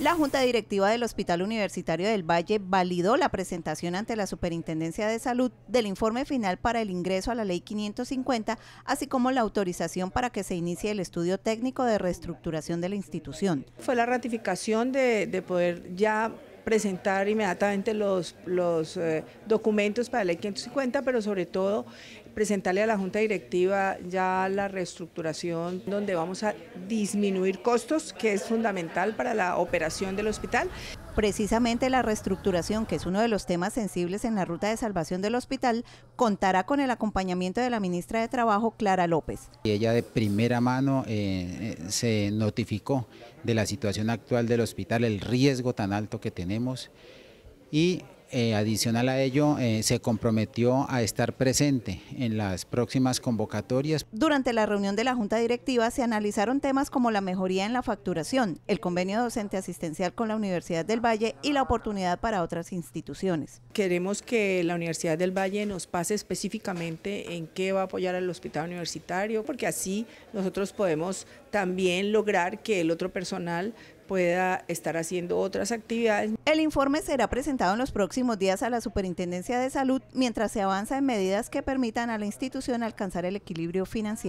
La Junta Directiva del Hospital Universitario del Valle validó la presentación ante la Superintendencia de Salud del informe final para el ingreso a la Ley 550, así como la autorización para que se inicie el estudio técnico de reestructuración de la institución. Fue la ratificación de, poder ya presentar inmediatamente los, los eh, documentos para la ley 550, pero sobre todo presentarle a la Junta Directiva ya la reestructuración donde vamos a disminuir costos, que es fundamental para la operación del hospital. Precisamente la reestructuración, que es uno de los temas sensibles en la ruta de salvación del hospital, contará con el acompañamiento de la ministra de Trabajo, Clara López. Y Ella de primera mano eh, eh, se notificó de la situación actual del hospital, el riesgo tan alto que tenemos y eh, adicional a ello, eh, se comprometió a estar presente en las próximas convocatorias. Durante la reunión de la Junta Directiva se analizaron temas como la mejoría en la facturación, el convenio docente asistencial con la Universidad del Valle y la oportunidad para otras instituciones. Queremos que la Universidad del Valle nos pase específicamente en qué va a apoyar al hospital universitario, porque así nosotros podemos también lograr que el otro personal pueda estar haciendo otras actividades. El informe será presentado en los próximos días a la Superintendencia de Salud mientras se avanza en medidas que permitan a la institución alcanzar el equilibrio financiero.